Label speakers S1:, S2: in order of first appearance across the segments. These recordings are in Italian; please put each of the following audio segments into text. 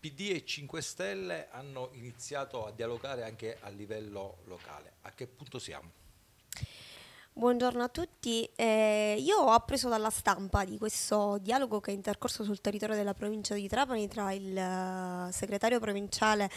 S1: PD e 5 Stelle hanno iniziato a dialogare anche a livello locale. A che punto siamo?
S2: Buongiorno a tutti, eh, io ho appreso dalla stampa di questo dialogo che è intercorso sul territorio della provincia di Trapani tra il eh, segretario provinciale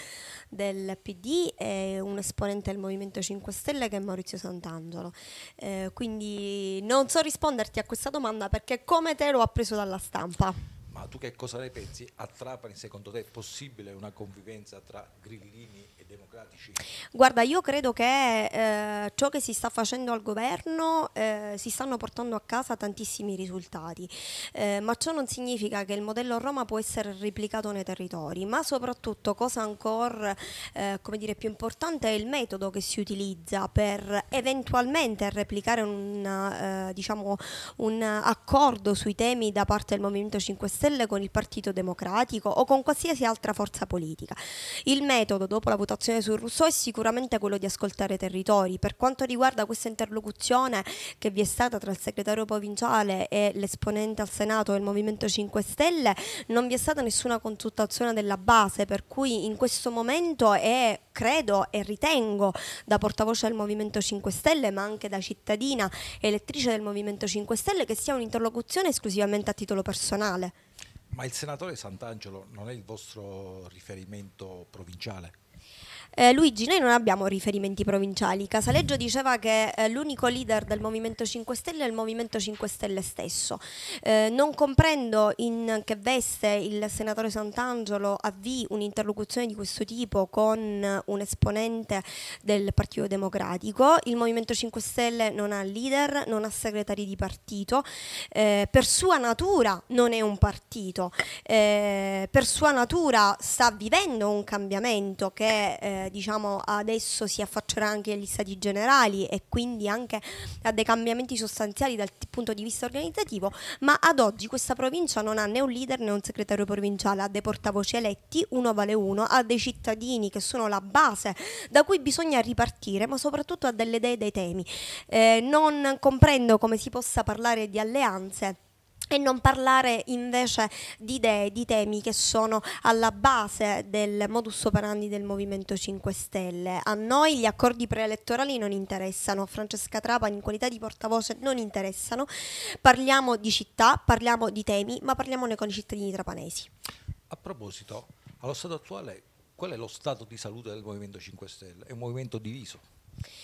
S2: del PD e un esponente del Movimento 5 Stelle che è Maurizio Sant'Angelo. Eh, quindi non so risponderti a questa domanda perché come te l'ho appreso dalla stampa.
S1: Ma tu che cosa ne pensi? A Trapani secondo te è possibile una convivenza tra grillini e democratici?
S2: Guarda, io credo che eh, ciò che si sta facendo al governo eh, si stanno portando a casa tantissimi risultati, eh, ma ciò non significa che il modello Roma può essere replicato nei territori, ma soprattutto cosa ancora eh, più importante è il metodo che si utilizza per eventualmente replicare un, eh, diciamo, un accordo sui temi da parte del Movimento 5 Stelle quelle con il Partito Democratico o con qualsiasi altra forza politica. Il metodo dopo la votazione su Rousseau è sicuramente quello di ascoltare i territori. Per quanto riguarda questa interlocuzione che vi è stata tra il segretario provinciale e l'esponente al Senato del Movimento 5 Stelle, non vi è stata nessuna consultazione della base, per cui in questo momento è, credo e ritengo, da portavoce del Movimento 5 Stelle, ma anche da cittadina elettrice del Movimento 5 Stelle, che sia un'interlocuzione esclusivamente a titolo personale.
S1: Ma il senatore Sant'Angelo non è il vostro riferimento provinciale?
S2: Eh, Luigi, noi non abbiamo riferimenti provinciali. Casaleggio diceva che eh, l'unico leader del Movimento 5 Stelle è il Movimento 5 Stelle stesso. Eh, non comprendo in che veste il senatore Sant'Angelo avvii un'interlocuzione di questo tipo con un esponente del Partito Democratico. Il Movimento 5 Stelle non ha leader, non ha segretari di partito. Eh, per sua natura non è un partito. Eh, per sua natura sta vivendo un cambiamento che eh, diciamo adesso si affaccerà anche agli stati generali e quindi anche a dei cambiamenti sostanziali dal punto di vista organizzativo, ma ad oggi questa provincia non ha né un leader né un segretario provinciale, ha dei portavoci eletti, uno vale uno, ha dei cittadini che sono la base da cui bisogna ripartire, ma soprattutto ha delle idee dei temi. Eh, non comprendo come si possa parlare di alleanze e non parlare invece di idee, di temi che sono alla base del modus operandi del Movimento 5 Stelle. A noi gli accordi preelettorali non interessano, a Francesca Trapa in qualità di portavoce non interessano, parliamo di città, parliamo di temi, ma parliamone con i cittadini trapanesi.
S1: A proposito, allo stato attuale qual è lo stato di salute del Movimento 5 Stelle? È un movimento diviso,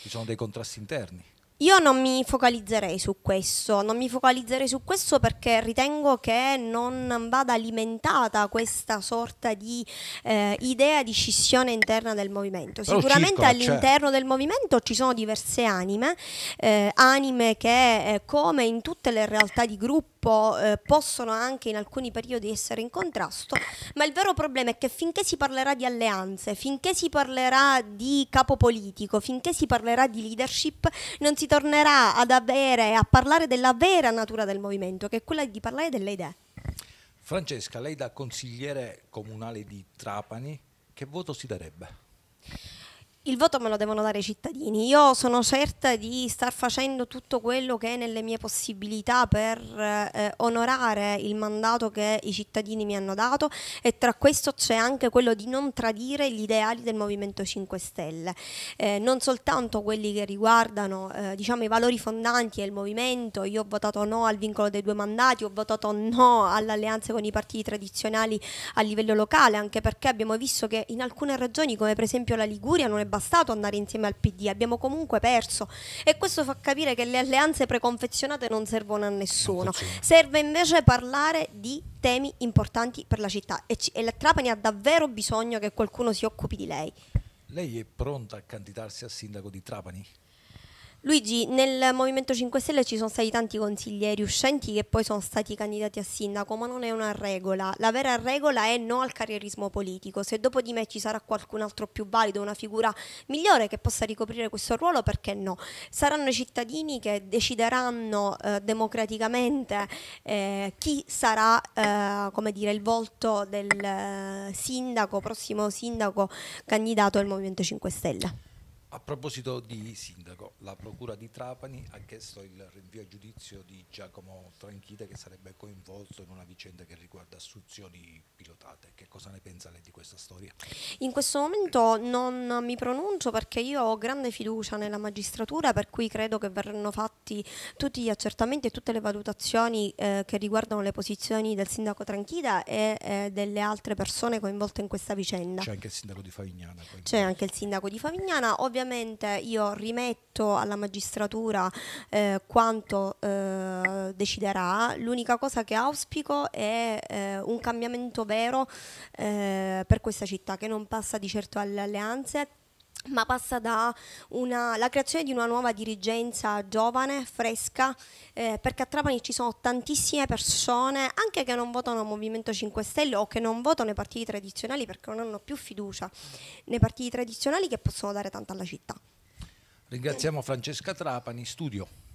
S1: ci sono dei contrasti interni.
S2: Io non mi focalizzerei su questo, non mi focalizzerei su questo perché ritengo che non vada alimentata questa sorta di eh, idea di scissione interna del movimento. Sicuramente circola, cioè all'interno cioè. del movimento ci sono diverse anime, eh, anime che eh, come in tutte le realtà di gruppo po', eh, possono anche in alcuni periodi essere in contrasto, ma il vero problema è che finché si parlerà di alleanze, finché si parlerà di capo politico, finché si parlerà di leadership, non si tornerà ad avere, a parlare della vera natura del movimento, che è quella di parlare delle idee.
S1: Francesca, lei da consigliere comunale di Trapani, che voto si darebbe?
S2: il voto me lo devono dare i cittadini. Io sono certa di star facendo tutto quello che è nelle mie possibilità per eh, onorare il mandato che i cittadini mi hanno dato e tra questo c'è anche quello di non tradire gli ideali del Movimento 5 Stelle, eh, non soltanto quelli che riguardano eh, diciamo, i valori fondanti del movimento. Io ho votato no al vincolo dei due mandati, ho votato no all'alleanza con i partiti tradizionali a livello locale, anche perché abbiamo visto che in alcune regioni, come per esempio la Liguria, non è bastato andare insieme al PD, abbiamo comunque perso e questo fa capire che le alleanze preconfezionate non servono a nessuno, serve invece parlare di temi importanti per la città e, e la Trapani ha davvero bisogno che qualcuno si occupi di lei.
S1: Lei è pronta a candidarsi a sindaco di Trapani?
S2: Luigi, nel Movimento 5 Stelle ci sono stati tanti consiglieri uscenti che poi sono stati candidati a sindaco, ma non è una regola. La vera regola è no al carrierismo politico. Se dopo di me ci sarà qualcun altro più valido, una figura migliore che possa ricoprire questo ruolo, perché no? Saranno i cittadini che decideranno eh, democraticamente eh, chi sarà eh, come dire, il volto del eh, sindaco, prossimo sindaco candidato al Movimento 5 Stelle.
S1: A proposito di sindaco, la procura di Trapani ha chiesto il rinvio a giudizio di Giacomo Tranchite che sarebbe coinvolto in una vicenda che riguarda assunzioni pilotate. Che cosa ne pensa lei di questa storia?
S2: In questo momento non mi pronuncio perché io ho grande fiducia nella magistratura per cui credo che verranno fatti tutti gli accertamenti e tutte le valutazioni eh, che riguardano le posizioni del sindaco Tranchita e eh, delle altre persone coinvolte in questa vicenda.
S1: C'è anche il sindaco di Favignana.
S2: C'è anche il sindaco di Favignana, ovviamente ovviamente io rimetto alla magistratura eh, quanto eh, deciderà, l'unica cosa che auspico è eh, un cambiamento vero eh, per questa città che non passa di certo alle alleanze ma passa dalla creazione di una nuova dirigenza giovane, fresca, eh, perché a Trapani ci sono tantissime persone, anche che non votano Movimento 5 Stelle o che non votano i partiti tradizionali perché non hanno più fiducia nei partiti tradizionali che possono dare tanto alla città.
S1: Ringraziamo Francesca Trapani, studio.